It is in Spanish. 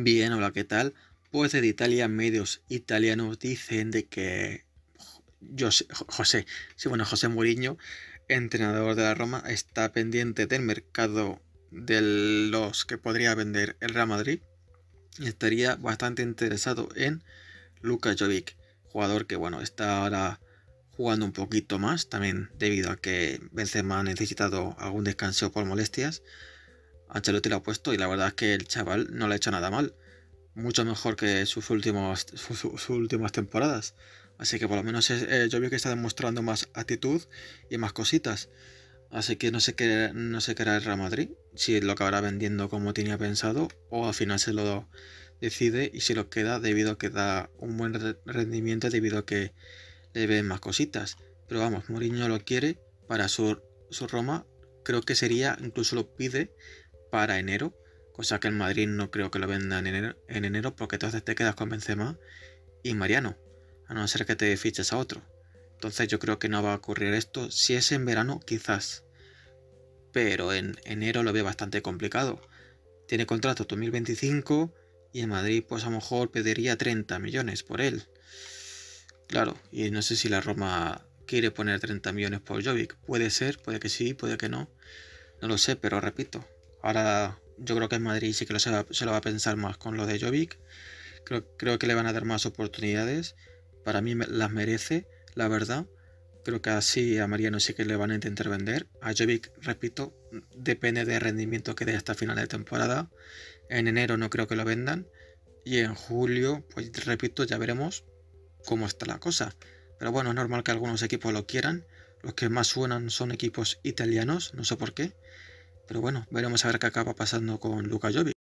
Bien, hola, ¿qué tal? Pues de Italia, medios italianos dicen de que José, José, bueno, José Mourinho, entrenador de la Roma, está pendiente del mercado de los que podría vender el Real Madrid y estaría bastante interesado en Luka Jovic, jugador que, bueno, está ahora jugando un poquito más, también debido a que Benzema ha necesitado algún descanso por molestias. Ancelotti lo ha puesto y la verdad es que el chaval no le ha hecho nada mal. Mucho mejor que sus, últimos, sus, últimas temporadas. Así que por lo menos eh, yo veo que está demostrando más actitud y más cositas. Así que no sé qué, no sé hará el Real Madrid, si lo acabará vendiendo como tenía pensado o al final se lo decide y se lo queda debido a que da un buen rendimiento debido a que le ven más cositas. Pero vamos, Mourinho lo quiere para su, su Roma, creo que sería, incluso lo pide para enero, cosa que en Madrid no creo que lo vendan en enero, porque entonces te quedas con Benzema y Mariano, a no ser que te fiches a otro. Entonces yo creo que no va a ocurrir esto. Si es en verano, quizás. Pero en enero lo veo bastante complicado. Tiene contrato 2025 y en Madrid pues a lo mejor pediría 30 millones por él. Claro, y no sé si la Roma quiere poner 30 millones por Jovic. Puede ser, puede que sí, puede que no. No lo sé, pero repito, Ahora yo creo que en Madrid sí que se, lo va a pensar más con lo de Jovic. Creo, que le van a dar más oportunidades. Para mí las merece, la verdad. Creo que así a Mariano sí que le van a intentar vender. A Jovic, repito, depende del rendimiento que dé hasta final de temporada. En enero no creo que lo vendan. Y en julio, pues repito, ya veremos cómo está la cosa. Pero bueno, es normal que algunos equipos lo quieran. Los que más suenan son equipos italianos, no sé por qué. Pero bueno, veremos a ver qué acaba pasando con Luca Jovi.